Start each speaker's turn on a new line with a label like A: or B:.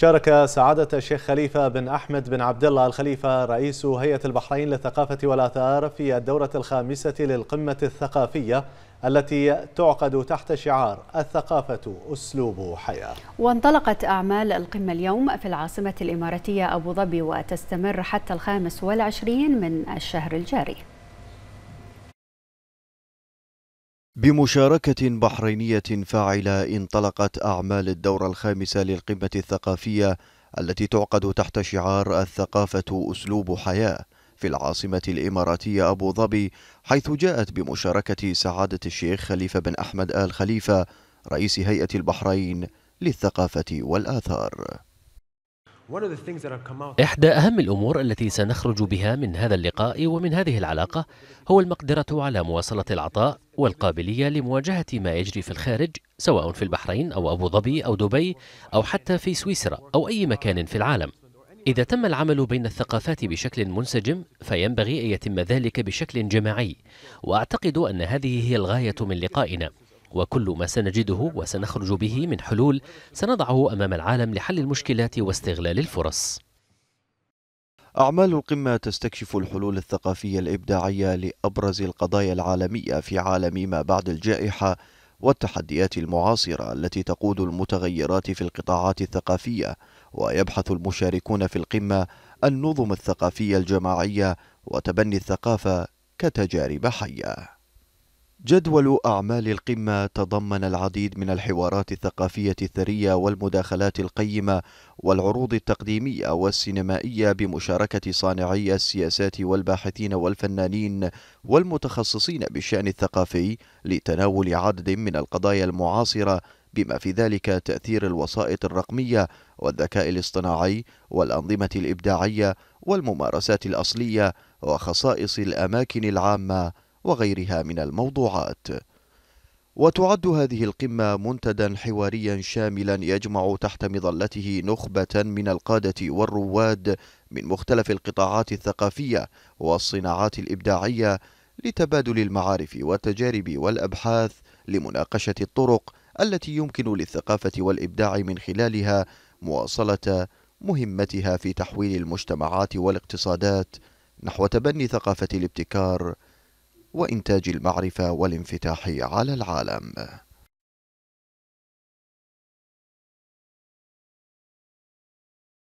A: شارك سعادة الشيخ خليفة بن أحمد بن عبد الله الخليفة رئيس هيئة البحرين للثقافة والآثار في الدورة الخامسة للقمة الثقافية التي تعقد تحت شعار الثقافة أسلوب حياة
B: وانطلقت أعمال القمة اليوم في العاصمة الإماراتية أبو ظبي وتستمر حتى الخامس والعشرين من الشهر الجاري
A: بمشاركة بحرينية فاعلة انطلقت أعمال الدورة الخامسة للقمة الثقافية التي تعقد تحت شعار الثقافة أسلوب حياة في العاصمة الإماراتية أبو ظبي حيث جاءت بمشاركة سعادة الشيخ خليفة بن أحمد آل خليفة رئيس هيئة البحرين للثقافة والآثار
B: إحدى أهم الأمور التي سنخرج بها من هذا اللقاء ومن هذه العلاقة هو المقدرة على مواصلة العطاء والقابلية لمواجهة ما يجري في الخارج سواء في البحرين أو أبو ظبي أو دبي أو حتى في سويسرا أو أي مكان في العالم إذا تم العمل بين الثقافات بشكل منسجم فينبغي أن يتم ذلك بشكل جماعي وأعتقد أن هذه هي الغاية من لقائنا وكل ما سنجده وسنخرج به من حلول سنضعه أمام العالم لحل المشكلات واستغلال الفرص أعمال القمة تستكشف
A: الحلول الثقافية الإبداعية لأبرز القضايا العالمية في عالم ما بعد الجائحة والتحديات المعاصرة التي تقود المتغيرات في القطاعات الثقافية ويبحث المشاركون في القمة النظم الثقافية الجماعية وتبني الثقافة كتجارب حية جدول أعمال القمة تضمن العديد من الحوارات الثقافية الثرية والمداخلات القيمة والعروض التقديمية والسينمائية بمشاركة صانعي السياسات والباحثين والفنانين والمتخصصين بالشأن الثقافي لتناول عدد من القضايا المعاصرة بما في ذلك تأثير الوسائط الرقمية والذكاء الاصطناعي والأنظمة الإبداعية والممارسات الأصلية وخصائص الأماكن العامة وغيرها من الموضوعات وتعد هذه القمة منتدا حواريا شاملا يجمع تحت مظلته نخبة من القادة والرواد من مختلف القطاعات الثقافية والصناعات الإبداعية لتبادل المعارف والتجارب والأبحاث لمناقشة الطرق التي يمكن للثقافة والإبداع من خلالها مواصلة مهمتها في تحويل المجتمعات والاقتصادات نحو تبني ثقافة الابتكار وإنتاج المعرفة والانفتاح على العالم